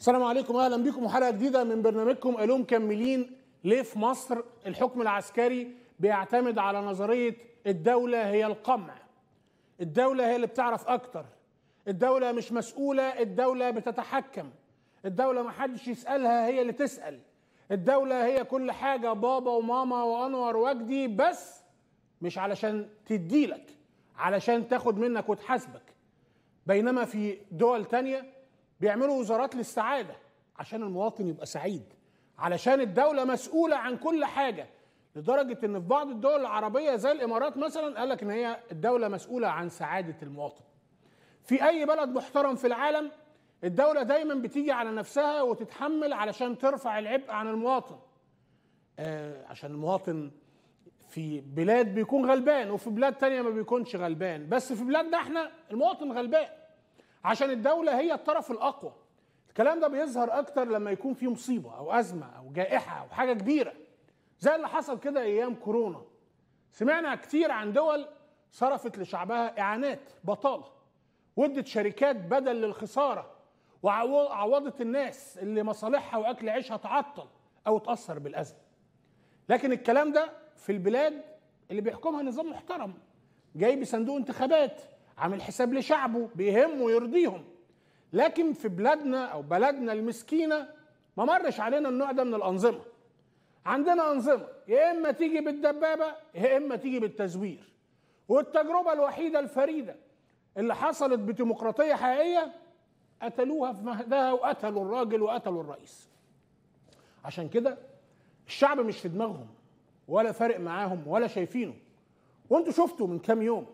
السلام عليكم اهلا بيكم وحلقه جديده من برنامجكم الو مكملين ليه في مصر الحكم العسكري بيعتمد على نظريه الدوله هي القمع الدوله هي اللي بتعرف اكتر الدوله مش مسؤوله الدوله بتتحكم الدوله محدش يسالها هي اللي تسال الدوله هي كل حاجه بابا وماما وانور وجدي بس مش علشان تديلك علشان تاخد منك وتحاسبك بينما في دول تانيه بيعملوا وزارات للسعاده عشان المواطن يبقى سعيد علشان الدوله مسؤوله عن كل حاجه لدرجه ان في بعض الدول العربيه زي الامارات مثلا قال لك ان هي الدوله مسؤوله عن سعاده المواطن في اي بلد محترم في العالم الدوله دايما بتيجي على نفسها وتتحمل علشان ترفع العبء عن المواطن آه عشان المواطن في بلاد بيكون غلبان وفي بلاد تانية ما بيكونش غلبان بس في بلادنا احنا المواطن غلبان عشان الدولة هي الطرف الأقوى الكلام ده بيظهر أكتر لما يكون في مصيبة أو أزمة أو جائحة أو حاجة كبيرة زي اللي حصل كده أيام كورونا سمعنا كتير عن دول صرفت لشعبها إعانات بطالة ودت شركات بدل للخسارة وعوضت الناس اللي مصالحها وأكل عيشها تعطل أو تأثر بالأزمة لكن الكلام ده في البلاد اللي بيحكمها نظام محترم جاي بصندوق انتخابات عامل حساب لشعبه بيهمه يرضيهم لكن في بلادنا او بلدنا المسكينه ما مرش علينا النوع ده من الانظمه عندنا انظمه يا اما تيجي بالدبابه يا اما تيجي بالتزوير والتجربه الوحيده الفريده اللي حصلت بديمقراطيه حقيقيه قتلوها في مهدها وقتلوا الراجل وقتلوا الرئيس عشان كده الشعب مش في دماغهم ولا فارق معاهم ولا شايفينه وانتوا شفتوا من كام يوم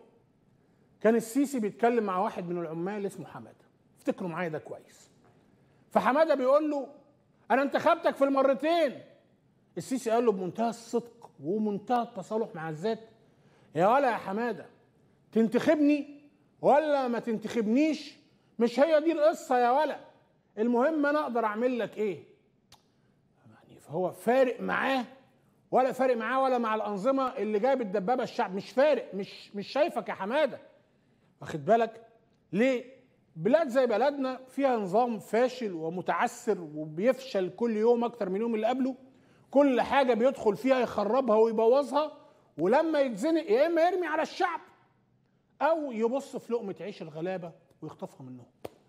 كان السيسي بيتكلم مع واحد من العمال اسمه حماده افتكروا معايا ده كويس فحماده بيقول له انا انتخبتك في المرتين السيسي قال له بمنتهى الصدق ومنتهى التصالح مع الذات يا ولا يا حماده تنتخبني ولا ما تنتخبنيش مش هي دي القصه يا ولا المهم انا اقدر اعمل لك ايه يعني فهو فارق معاه ولا فارق معاه ولا مع الانظمه اللي جايب الدبابه الشعب مش فارق مش مش شايفك يا حماده واخد بالك ليه بلاد زي بلدنا فيها نظام فاشل ومتعسر وبيفشل كل يوم اكتر من اليوم اللي قبله كل حاجه بيدخل فيها يخربها ويبوظها ولما يتزنق يا اما يرمي على الشعب او يبص في لقمه عيش الغلابه ويخطفها منهم